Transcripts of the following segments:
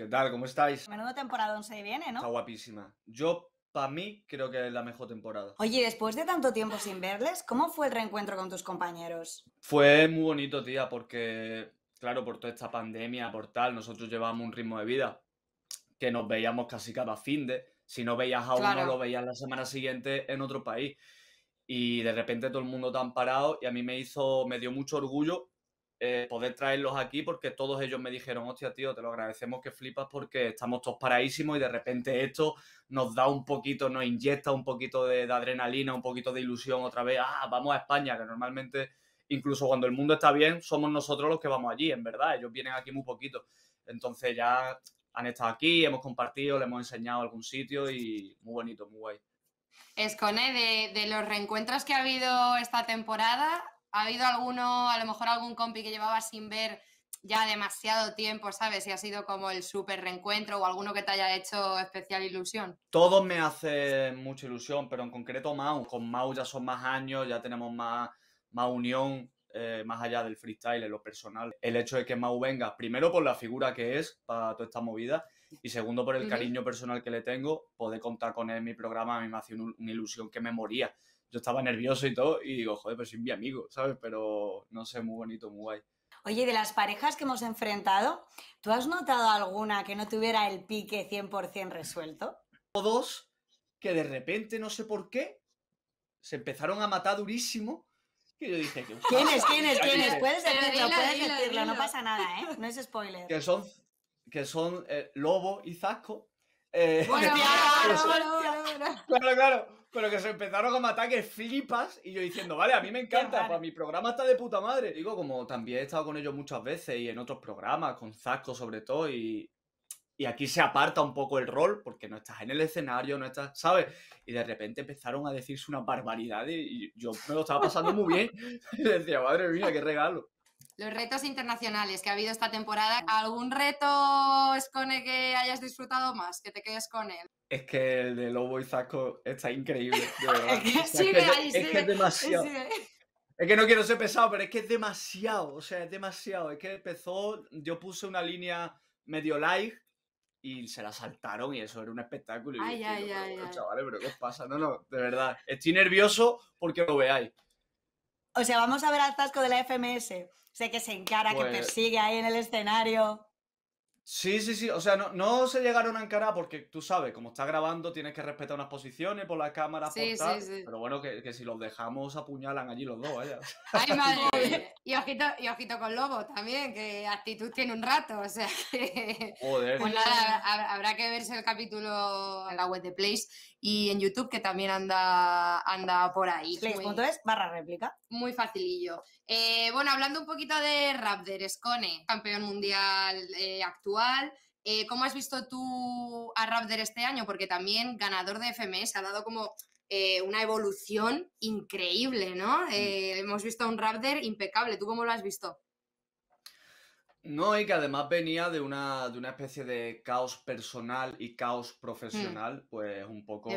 ¿Qué tal? ¿Cómo estáis? Menudo temporada se viene, ¿no? Está guapísima. Yo, para mí, creo que es la mejor temporada. Oye, después de tanto tiempo sin verles, ¿cómo fue el reencuentro con tus compañeros? Fue muy bonito, tía, porque, claro, por toda esta pandemia, por tal, nosotros llevábamos un ritmo de vida que nos veíamos casi cada fin de. Si no veías a uno, lo veías la semana siguiente en otro país. Y de repente todo el mundo tan parado y a mí me hizo, me dio mucho orgullo eh, poder traerlos aquí porque todos ellos me dijeron, hostia, tío, te lo agradecemos que flipas porque estamos todos paraísimos y de repente esto nos da un poquito, nos inyecta un poquito de, adrenalina, un poquito de ilusión otra vez, ah, vamos a España, que normalmente, incluso cuando el mundo está bien, somos nosotros los que vamos allí, en verdad, ellos vienen aquí muy poquito. Entonces ya han estado aquí, hemos compartido, le hemos enseñado algún sitio y muy bonito, muy guay. Escone, de, de los reencuentros que ha habido esta temporada, ha habido alguno, a lo mejor algún compi que llevaba sin ver ya demasiado tiempo, ¿sabes? Si ha sido como el súper reencuentro o alguno que te haya hecho especial ilusión. Todos me hacen mucha ilusión, pero en concreto Mau. Con Mau ya son más años, ya tenemos más, más unión. Eh, más allá del freestyle, en lo personal. El hecho de que Mau venga, primero por la figura que es para toda esta movida y segundo por el cariño personal que le tengo, poder contar con él en mi programa a mí me hace una ilusión que me moría yo estaba nervioso y todo, y digo, joder, pues sin mi amigo, ¿sabes? Pero no sé, muy bonito, muy guay. Oye, de las parejas que hemos enfrentado, ¿tú has notado alguna que no tuviera el pique 100% resuelto? O dos que de repente, no sé por qué, se empezaron a matar durísimo. Que yo dije, quiénes ¿Quién es? ¿Quién es? ¿Quién es? Puedes decirlo, puedes decirlo, no pasa nada, ¿eh? No es spoiler. Que son, que son eh, Lobo y Zasco. Eh, bueno, claro, claro, claro. Pero que se empezaron a ataques que flipas y yo diciendo, vale, a mí me encanta, mi programa está de puta madre. Digo, como también he estado con ellos muchas veces y en otros programas, con Zasco sobre todo, y, y aquí se aparta un poco el rol porque no estás en el escenario, no estás, ¿sabes? Y de repente empezaron a decirse una barbaridad, y yo me lo estaba pasando muy bien. y decía, madre mía, qué regalo. Los retos internacionales que ha habido esta temporada, mm. ¿algún reto, el que hayas disfrutado más, que te quedes con él? Es que el de Lobo y Zasco está increíble. es que es demasiado. es que no quiero ser pesado, pero es que es demasiado, o sea, es demasiado. Es que empezó, yo puse una línea medio live y se la saltaron y eso era un espectáculo. Ay, ay, ay, ay, Chavales, pero ¿qué os pasa? No, no, de verdad. Estoy nervioso porque lo veáis. O sea, vamos a ver al Zasco de la FMS. sé que se encara, que pues persigue ahí en el escenario. Sí, sí, sí. O sea, no, se llegaron a encarar porque tú sabes, como está grabando, tienes que respetar unas posiciones por la cámara. Sí, Sí, sí. Pero bueno, que, si los dejamos, apuñalan allí los dos, vaya. Ay, madre. y, ojito, y ojito con Lobo también, que actitud tiene un rato. O sea, que... Joder. Pues habrá que verse el capítulo en la web de Place y en YouTube, que también anda, anda por ahí. Place.es barra réplica muy facilillo. Eh, bueno, hablando un poquito de Raptor, Scone, campeón mundial eh, actual. Eh, ¿Cómo has visto tú a Raptor este año? Porque también ganador de FMS ha dado como una evolución increíble, ¿no? Mm. hemos visto a un Raptor impecable. ¿Tú cómo lo has visto? No, y que además venía de una, una especie de caos personal y caos mm. profesional, pues un poco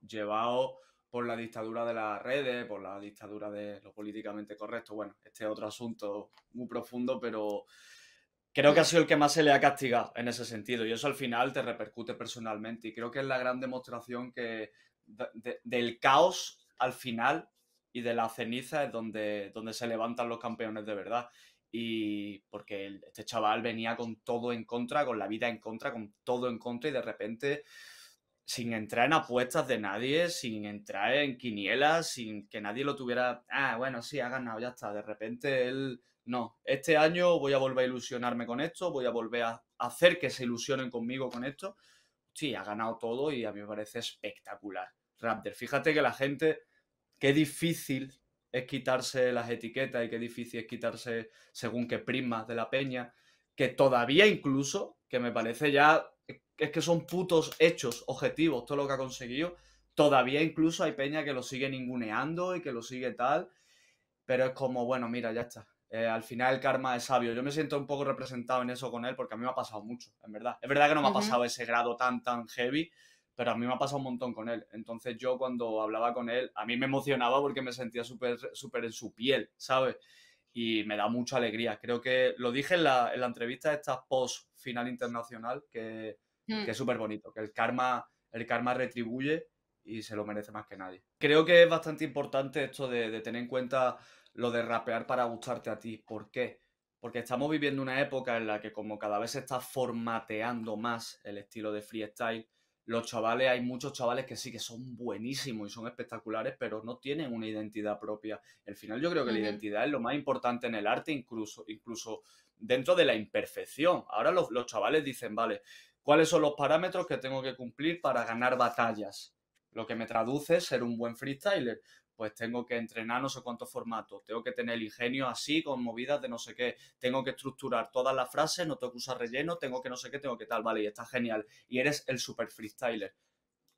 llevado por la dictadura de las redes, por la dictadura de lo políticamente correcto. Bueno, este es otro asunto muy profundo, pero creo que ha sido el que más se le ha castigado en ese sentido. Y eso al final te repercute personalmente. Y creo que es la gran demostración que del caos al final y de la ceniza es donde, donde se levantan los campeones de verdad. Y porque este chaval venía con todo en contra, con la vida en contra, con todo en contra y de repente sin entrar en apuestas de nadie, sin entrar en quinielas, sin que nadie lo tuviera, ah, bueno, sí, ha ganado, ya está, de repente él, no, este año voy a volver a ilusionarme con esto, voy a volver a hacer que se ilusionen conmigo con esto. Sí, ha ganado todo y a mí me parece espectacular. Raptor, fíjate que la gente, qué difícil es quitarse las etiquetas y qué difícil es quitarse según qué primas de la peña, que todavía incluso, que me parece ya es que son putos hechos, objetivos, todo lo que ha conseguido. Todavía incluso hay peña que lo sigue ninguneando y que lo sigue tal. Pero es como, bueno, mira, ya está. Eh, al final el karma es sabio. Yo me siento un poco representado en eso con él porque a mí me ha pasado mucho, en verdad. Es verdad que no me ha pasado ese grado tan, tan heavy, pero a mí me ha pasado un montón con él. Entonces yo cuando hablaba con él, a mí me emocionaba porque me sentía súper súper en su piel, ¿sabes? Y me da mucha alegría. Creo que lo dije en la, entrevista de entrevista esta post final internacional que, Mm. que es súper bonito, que el karma, el karma retribuye y se lo merece más que nadie. Creo que es bastante importante esto de, tener en cuenta lo de rapear para gustarte a ti. ¿Por qué? Porque estamos viviendo una época en la que como cada vez se está formateando más el estilo de freestyle, los chavales, hay muchos chavales que sí que son buenísimos y son espectaculares, pero no tienen una identidad propia. Al final yo creo que la identidad es lo más importante en el arte, incluso, incluso dentro de la imperfección. Ahora los, los, chavales dicen, vale, ¿Cuáles son los parámetros que tengo que cumplir para ganar batallas? Lo que me traduce es ser un buen freestyler. Pues tengo que entrenar no sé cuántos formatos, tengo que tener el ingenio así, con movidas de no sé qué, tengo que estructurar todas las frases, no tengo que usar relleno, tengo que no sé qué, tengo que tal, vale, y está genial. Y eres el super freestyler.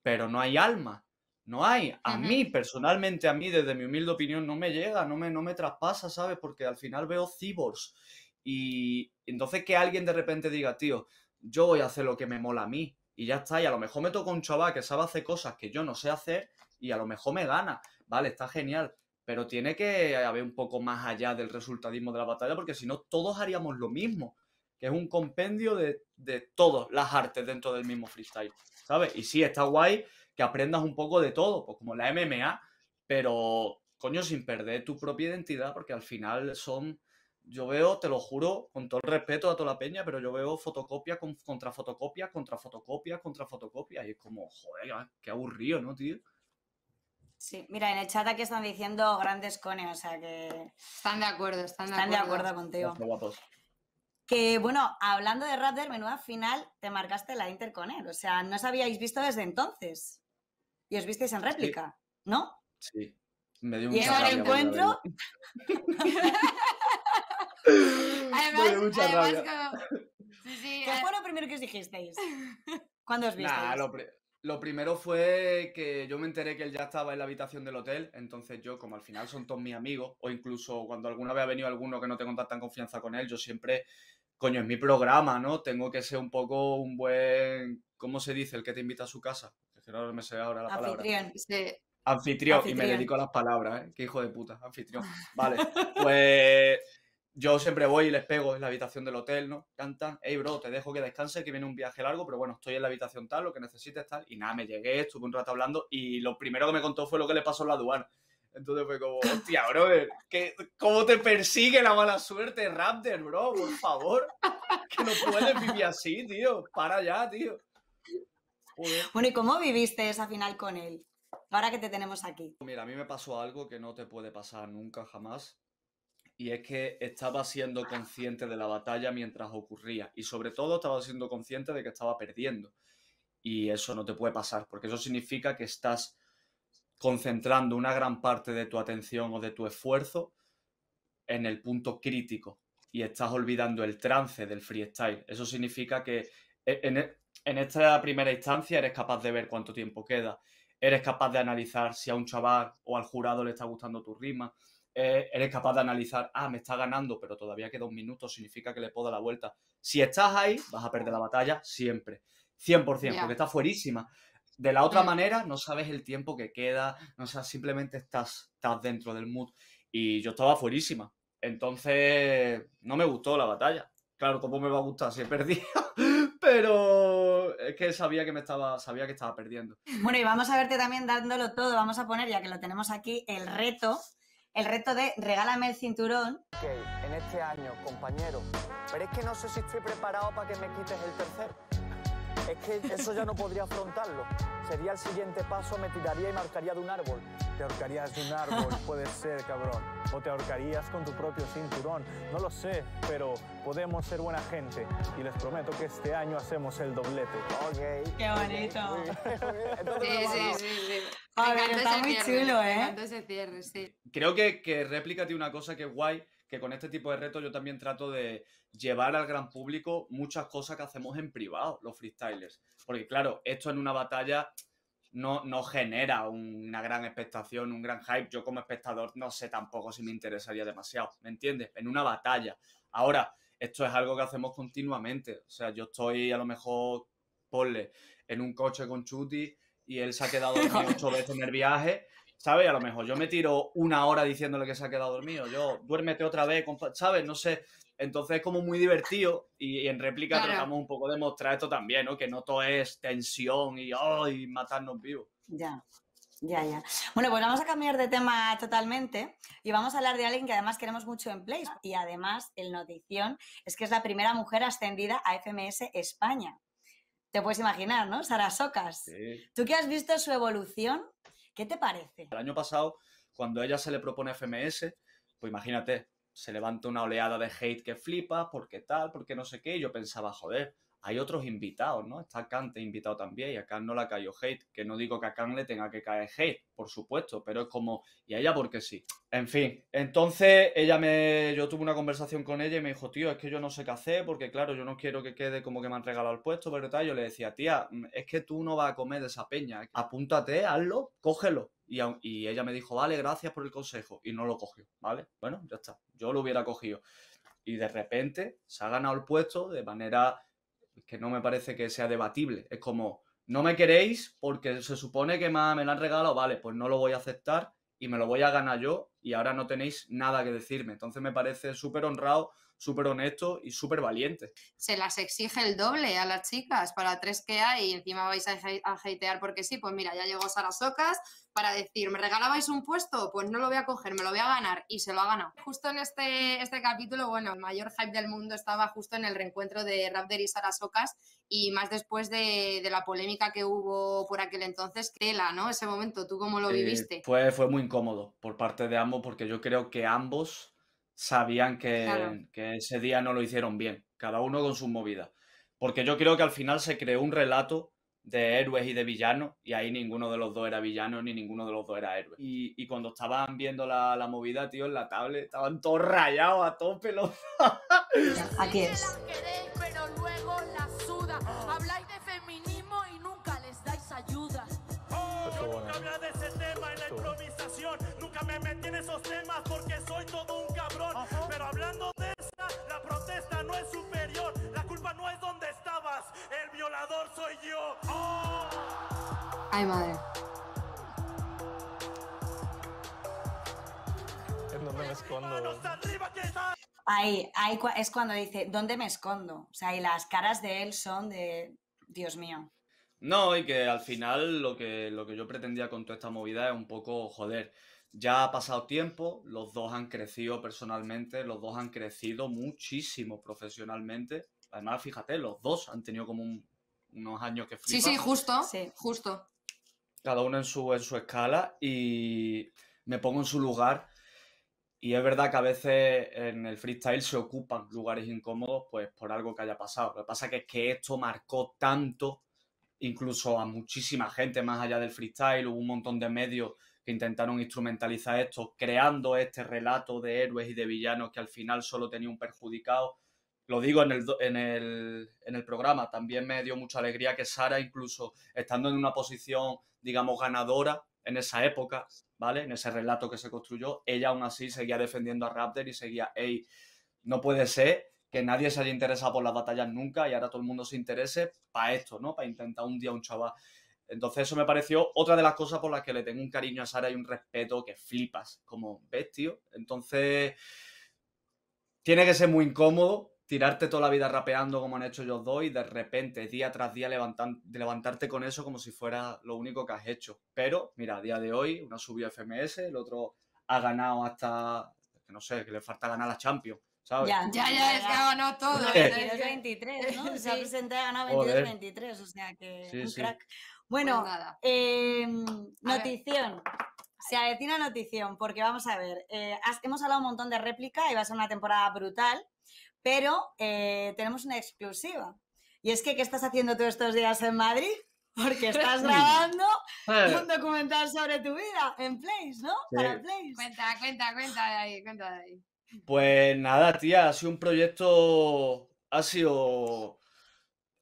Pero no hay alma, no hay. A mí, personalmente, a mí, desde mi humilde opinión, no me llega, no me, no me traspasa, ¿sabes? Porque al final veo cyborgs. Y entonces que alguien de repente diga, tío, yo voy a hacer lo que me mola a mí y ya está. Y a lo mejor me toca un chaval que sabe hacer cosas que yo no sé hacer y a lo mejor me gana. Vale, está genial. Pero tiene que haber un poco más allá del resultadismo de la batalla, porque si no, todos haríamos lo mismo. Que es un compendio de, de todas las artes dentro del mismo freestyle. ¿Sabes? Y sí, está guay que aprendas un poco de todo, pues como la MMA, pero coño, sin perder tu propia identidad, porque al final son yo veo, te lo juro, con todo el respeto a toda la peña, pero yo veo fotocopia con, contra fotocopia, contra fotocopia, contra fotocopia. Y es como, joder, qué aburrido, ¿no, tío? Sí, mira, en el chat aquí están diciendo grandes cones, o sea que. Están de acuerdo, están de, acuerdo. contigo. Que bueno, hablando de Raptor, menuda final, te marcaste la él, O sea, no os habíais visto desde entonces. Y os visteis en réplica, ¿no? Sí. Me dio un y el encuentro. además, ¿Qué fue lo primero que os dijisteis? ¿Cuándo os visteis? lo, primero fue que yo me enteré que él ya estaba en la habitación del hotel, entonces yo, como al final son todos mis amigos, o incluso cuando alguna vez ha venido alguno que no tengo tanta confianza con él, yo siempre, coño, es mi programa, ¿no? Tengo que ser un poco un buen, ¿cómo se dice? El que te invita a su casa. Que no me sé ahora la palabra. Anfitrión, sí. y me dedico a las palabras, ¿eh? Qué hijo de puta, anfitrión. Vale, pues yo siempre voy y les pego en la habitación del hotel, ¿no? Cantan, hey bro, te dejo que descanse, que viene un viaje largo, pero bueno, estoy en la habitación tal, lo que necesites tal. Y nada, me llegué, estuve un rato hablando y lo primero que me contó fue lo que le pasó en la aduana. Entonces fue como, hostia, bro, ¿cómo te persigue la mala suerte, Raptor, bro? Por favor, que no puedes vivir así, tío. Para ya, tío. Bueno, ¿y cómo viviste esa final con él? Ahora que te tenemos aquí. Mira, a mí me pasó algo que no te puede pasar nunca jamás y es que estaba siendo consciente de la batalla mientras ocurría y sobre todo estaba siendo consciente de que estaba perdiendo. Y eso no te puede pasar, porque eso significa que estás concentrando una gran parte de tu atención o de tu esfuerzo en el punto crítico y estás olvidando el trance del freestyle. Eso significa que e, en, e, en esta primera instancia eres capaz de ver cuánto tiempo queda, eres capaz de analizar si a un chaval o al jurado le está gustando tu rima, eh, eres capaz de analizar, ah, me está ganando, pero todavía queda un minuto, significa que le puedo dar la vuelta. Si estás ahí, vas a perder la batalla siempre, 100%, porque estás fuerísima. De la otra manera, no sabes el tiempo que queda, no sea, simplemente estás, estás dentro del mood. Y yo estaba fuerísima. Entonces, no me gustó la batalla. Claro, ¿cómo me va a gustar si he perdido? pero es que sabía que me estaba, sabía que estaba perdiendo. Bueno, y vamos a verte también dándolo todo. Vamos a poner, ya que lo tenemos aquí, el reto el reto de regálame el cinturón. Ok, en este año, compañero, pero es que no sé si estoy preparado para que me quites el tercer. Es que eso ya no podría afrontarlo. Sería el siguiente paso, me tiraría y marcaría de un árbol. Te ahorcarías de un árbol, puede ser, cabrón. O te ahorcarías con tu propio cinturón. No lo sé, pero podemos ser buena gente. Y les prometo que este año hacemos el doblete. Ok. Qué bonito. sí, sí, sí. A pero está muy chulo, ¿eh? ese cierre, sí. Creo que, que réplica una cosa que es guay, que con este tipo de retos yo también trato de llevar al gran público muchas cosas que hacemos en privado, los freestylers. Porque claro, esto en una batalla no, no genera una gran expectación, un gran hype. Yo como espectador no sé tampoco si me interesaría demasiado, ¿me entiendes? En una batalla. Ahora, esto es algo que hacemos continuamente. O sea, yo estoy a lo mejor, ponle, en un coche con Chuti y él se ha quedado dormido ocho veces en el viaje. ¿Sabes? A lo mejor yo me tiro una hora diciéndole que se ha quedado dormido. Yo, duérmete otra vez, ¿sabes? No sé. Entonces es como muy divertido y, en réplica tratamos un poco de mostrar esto también, ¿no? Que no todo es tensión y, oh, matarnos vivos. Ya. Ya, ya. Bueno, pues vamos a cambiar de tema totalmente y vamos a hablar de alguien que además queremos mucho en Place y además el notición es que es la primera mujer ascendida a FMS España. Te puedes imaginar, ¿no? Sara Socas. Tú que has visto su evolución, ¿qué te parece? El año pasado, cuando ella se le propone FMS, pues imagínate, se levanta una oleada de hate que flipa, porque tal, porque no sé qué, y yo pensaba, joder, hay otros invitados, ¿no? Está Kant invitado también y a no la cayó hate, que no digo que a Kant le tenga que caer hate, por supuesto, pero es como, y a ella porque sí. En fin, entonces ella me, yo tuve una conversación con ella y me dijo, tío, es que yo no sé qué hacer, porque claro, yo no quiero que quede como que me han regalado el puesto, pero tal, yo le decía, tía, mm, es que tú no vas a comer de esa peña, apúntate, hazlo, cógelo. y ella me dijo, vale, gracias por el consejo, y no lo cogió, ¿vale? Bueno, ya está, yo lo hubiera cogido. Y de repente se ha ganado el puesto de manera que no me parece que sea debatible. Es como, no me queréis porque se supone que me lo han regalado, vale, pues no lo voy a aceptar y me lo voy a ganar yo y ahora no tenéis nada que decirme. Entonces me parece súper honrado súper honesto y súper valiente. Se las exige el doble a las chicas para tres que hay y encima vais a, porque sí, pues mira, ya llegó Sara Socas para decir, ¿me regalabais un puesto? Pues no lo voy a coger, me lo voy a ganar y se lo ha ganado. Justo en este, este capítulo, bueno, el mayor hype del mundo estaba justo en el reencuentro de Raptor y Sara Socas y más después de, la polémica que hubo por aquel entonces, tela, ¿no? Ese momento, ¿tú cómo lo eh, viviste? Pues fue muy incómodo por parte de ambos porque yo creo que ambos sabían que, ese día no lo hicieron bien, cada uno con sus movidas. Porque yo creo que al final se creó un relato de héroes y de villanos, y ahí ninguno de los dos era villano ni ninguno de los dos era héroe. Y, cuando estaban viendo la, movida, tío, en la tablet, estaban todos rayados a tope los... Aquí es. Nunca me metí en esos temas porque soy todo pero hablando de esta, la protesta no es superior. La culpa no es donde estabas. El violador soy yo. Ay, madre. me pues, escondo? Ahí, es cuando dice, ¿dónde me escondo? O sea, y las caras de él son de, Dios mío. No, y que al final lo que, lo que yo pretendía con toda esta movida es un poco, joder, ya ha pasado tiempo, los dos han crecido personalmente, los dos han crecido muchísimo profesionalmente. Además, fíjate, los dos han tenido como unos años que flipan. Sí, sí, justo, justo. Cada uno en su, en su escala y me pongo en su lugar. Y es verdad que a veces en el freestyle se ocupan lugares incómodos pues por algo que haya pasado. Lo que pasa que es que esto marcó tanto, incluso a muchísima gente más allá del freestyle, hubo un montón de medios que intentaron instrumentalizar esto, creando este relato de héroes y de villanos que al final solo tenía un perjudicado. Lo digo en el, en el, programa, también me dio mucha alegría que Sara, incluso estando en una posición, digamos, ganadora en esa época, ¿vale? En ese relato que se construyó, ella aún así seguía defendiendo a Raptor y seguía, hey, no puede ser que nadie se haya interesado por las batallas nunca y ahora todo el mundo se interese para esto, ¿no? Para intentar un día un chaval entonces eso me pareció otra de las cosas por las que le tengo un cariño a Sara y un respeto que flipas, como ves, tío. Entonces tiene que ser muy incómodo tirarte toda la vida rapeando como han hecho ellos dos y de repente día tras día levantarte con eso como si fuera lo único que has hecho. Pero mira, a día de hoy uno subió FMS, el otro ha ganado hasta, no sé, que le falta ganar la Champions. ¿sabes? Ya, ya, ya, es que ha ganado todo. 22-23, ¿no? Se ha presentado ha ganado 22-23, o sea que bueno, eh, notición. Se avecina notición, porque vamos a ver, eh, hemos hablado un montón de réplica y va a ser una temporada brutal, pero eh, tenemos una exclusiva. Y es que, ¿qué estás haciendo todos estos días en Madrid? Porque estás grabando un documental sobre tu vida en Place, ¿no? Para Place. Cuenta, cuenta, cuenta ahí, cuenta ahí. Pues nada, tía, ha sido un proyecto. Ha sido.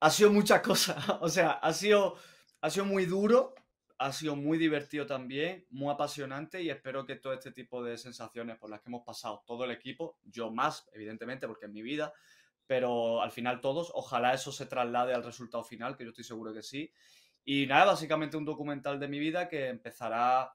Ha sido muchas cosas. O sea, ha sido ha sido muy duro, ha sido muy divertido también, muy apasionante y espero que todo este tipo de sensaciones por las que hemos pasado todo el equipo, yo más, evidentemente, porque es mi vida, pero al final todos, ojalá eso se traslade al resultado final, que yo estoy seguro que sí. Y nada, básicamente un documental de mi vida que empezará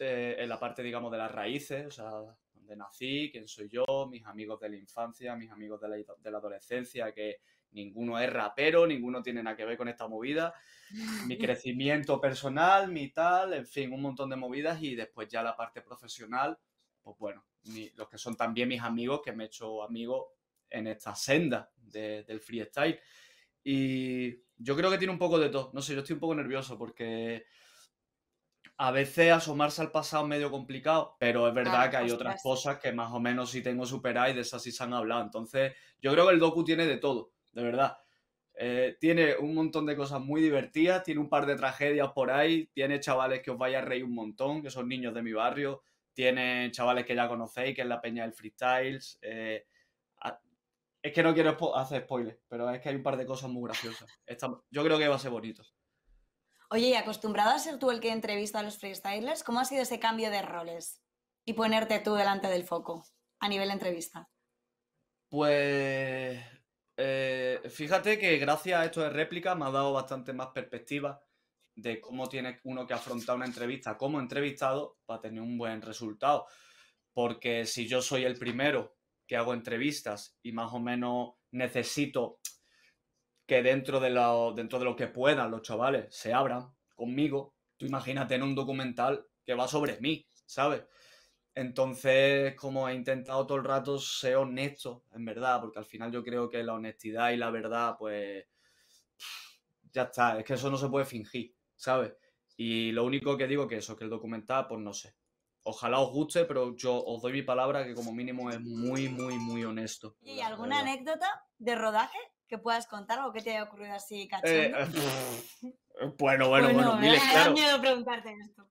eh, en la parte, digamos, de las raíces, o sea, donde nací, quién soy yo, mis amigos de la infancia, mis amigos de la adolescencia, que ninguno es rapero, ninguno tiene nada que ver con esta movida, mi crecimiento personal, mi tal, en fin, un montón de movidas y después ya la parte profesional, pues bueno, los que son también mis amigos, que me he hecho amigo en esta senda del freestyle. Y yo creo que tiene un poco de todo, no sé, yo estoy un poco nervioso porque a veces asomarse al pasado es medio complicado, pero es verdad que hay otras cosas que más o menos sí tengo superadas y de esas sí se han hablado. Entonces, yo creo que el docu tiene de todo de verdad. Eh, tiene un montón de cosas muy divertidas, tiene un par de tragedias por ahí, tiene chavales que os vais a reír un montón, que son niños de mi barrio, tiene chavales que ya conocéis, que es la peña del freestyles. Eh, es que no quiero hacer spoilers, pero es que hay un par de cosas muy graciosas. yo creo que va a ser bonito. Oye, y acostumbrado a ser tú el que entrevista a los freestylers, ¿cómo ha sido ese cambio de roles y ponerte tú delante del foco a nivel entrevista? Pues eh, fíjate que gracias a esto de réplica me ha dado bastante más perspectiva de cómo tiene uno que afrontar una entrevista como entrevistado para tener un buen resultado. Porque si yo soy el primero que hago entrevistas y más o menos necesito que dentro de lo, dentro de lo que puedan los chavales se abran conmigo, tú imagínate en un documental que va sobre mí, ¿sabes? Entonces, como he intentado todo el rato ser honesto, en verdad, porque al final yo creo que la honestidad y la verdad, pues ya está, es que eso no se puede fingir, ¿sabes? Y lo único que digo que eso, que el documental, pues no sé. Ojalá os guste, pero yo os doy mi palabra que como mínimo es muy, muy, muy honesto. ¿Y alguna anécdota de rodaje que puedas contar o que te haya ocurrido así, cachondo? Eh, eh, bueno, bueno, pues bueno, miles, claro. miedo preguntarte esto.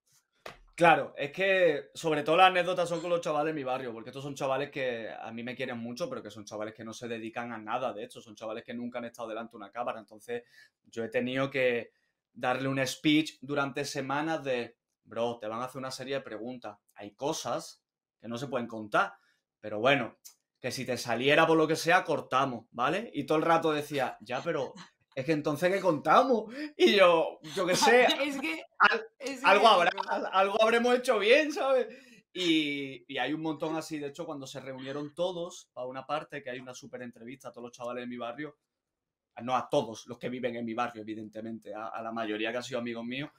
Claro, es que sobre todo las anécdotas son con los chavales de mi barrio, porque estos son chavales que a mí me quieren mucho, pero que son chavales que no se dedican a nada, de hecho, son chavales que nunca han estado delante de una cámara. Entonces, yo he tenido que darle un speech durante semanas de, bro, te van a hacer una serie de preguntas. Hay cosas que no se pueden contar, pero bueno, que si te saliera por lo que sea, cortamos, ¿vale? Y todo el rato decía, ya, pero es que entonces ¿qué contamos? Y yo, yo qué sé, algo, algo habremos hecho bien, ¿sabes? Y, hay un montón así, de hecho, cuando se reunieron todos para una parte, que hay una súper entrevista a todos los chavales de mi barrio, no a todos los que viven en mi barrio, evidentemente, a, la mayoría que han sido amigos míos,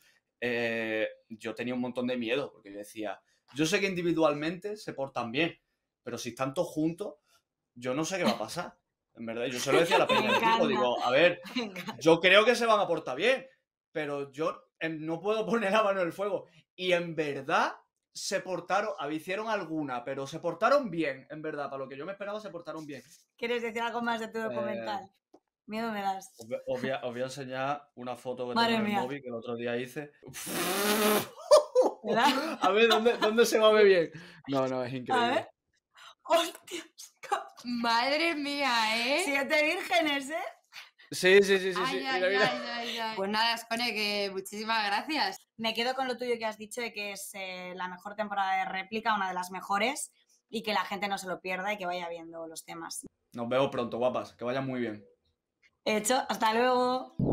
eh, yo tenía un montón de miedo, porque yo decía, yo sé que individualmente se portan bien, pero si están todos juntos, yo no sé qué va a pasar. En verdad, yo se lo decía a la primera tipo, digo, a ver, yo creo que se van a portar bien, pero yo em, no puedo poner la mano en el fuego. Y en verdad se portaron, hicieron alguna, pero se portaron bien, en verdad, para lo que yo me esperaba se portaron bien. ¿Quieres decir algo más de tu eh, documental? Miedo me das. Os, voy a, enseñar una foto que tengo en el móvil que el otro día hice. ¿Verdad? A ver, ¿dónde, ¿dónde se va a ver bien? No, no, es increíble. A ¡Hostia! Madre mía, ¿eh? Siete vírgenes, ¿eh? Sí, sí, sí, sí. Ay, ay, Pues nada, Spone, que muchísimas gracias. Me quedo con lo tuyo que has dicho de que es eh, la mejor temporada de réplica, una de las mejores, y que la gente no se lo pierda y que vaya viendo los temas. Nos vemos pronto, guapas. Que vaya muy bien. Hecho, hasta luego.